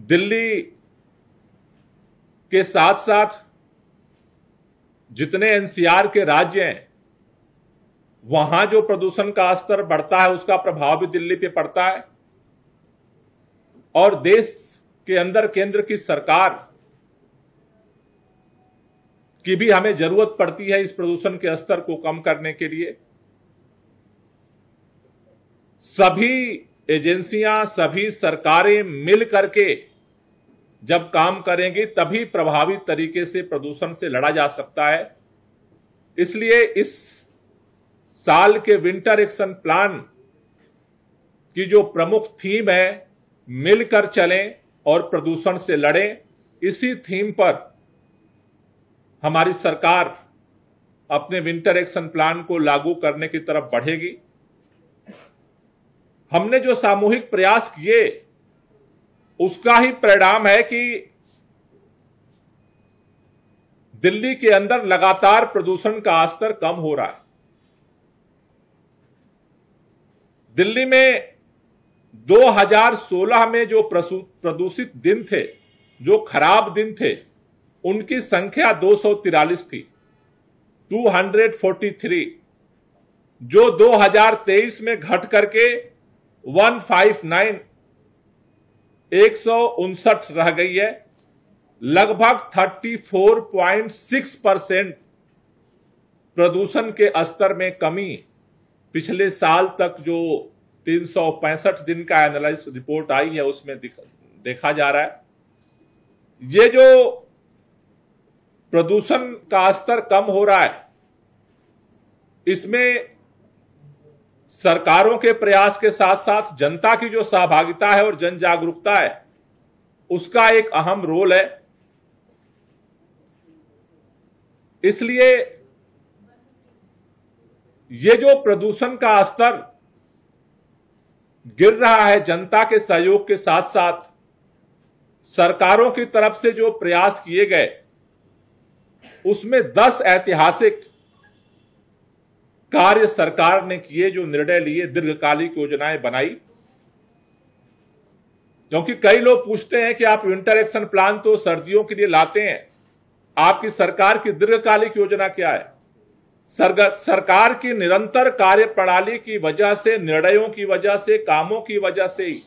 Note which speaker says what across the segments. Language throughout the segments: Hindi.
Speaker 1: दिल्ली के साथ साथ जितने एनसीआर के राज्य हैं वहां जो प्रदूषण का स्तर बढ़ता है उसका प्रभाव भी दिल्ली पे पड़ता है और देश के अंदर केंद्र की सरकार की भी हमें जरूरत पड़ती है इस प्रदूषण के स्तर को कम करने के लिए सभी एजेंसियां सभी सरकारें मिल करके जब काम करेंगी तभी प्रभावी तरीके से प्रदूषण से लड़ा जा सकता है इसलिए इस साल के विंटर एक्शन प्लान की जो प्रमुख थीम है मिलकर चलें और प्रदूषण से लड़ें इसी थीम पर हमारी सरकार अपने विंटर एक्शन प्लान को लागू करने की तरफ बढ़ेगी हमने जो सामूहिक प्रयास किए उसका ही परिणाम है कि दिल्ली के अंदर लगातार प्रदूषण का स्तर कम हो रहा है दिल्ली में 2016 में जो प्रदूषित दिन थे जो खराब दिन थे उनकी संख्या दो थी 243 जो 2023 में घट करके वन फाइव नाइन एक सौ उनसठ रह गई है लगभग thirty four point six percent प्रदूषण के स्तर में कमी पिछले साल तक जो तीन सौ पैंसठ दिन का एनालिस रिपोर्ट आई है उसमें देखा जा रहा है ये जो प्रदूषण का स्तर कम हो रहा है इसमें सरकारों के प्रयास के साथ साथ जनता की जो सहभागिता है और जन जागरूकता है उसका एक अहम रोल है इसलिए ये जो प्रदूषण का स्तर गिर रहा है जनता के सहयोग के साथ साथ सरकारों की तरफ से जो प्रयास किए गए उसमें 10 ऐतिहासिक कार्य सरकार ने किए जो निर्णय लिए दीर्घकालिक योजनाएं बनाई क्योंकि कई लोग पूछते हैं कि आप विंटर एक्शन प्लान तो सर्दियों के लिए लाते हैं आपकी सरकार की दीर्घकालिक योजना क्या है सरकार की निरंतर कार्य प्रणाली की वजह से निर्णयों की वजह से कामों की वजह से ही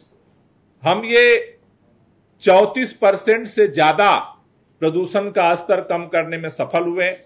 Speaker 1: हम ये 34 परसेंट से ज्यादा प्रदूषण का स्तर कम करने में सफल हुए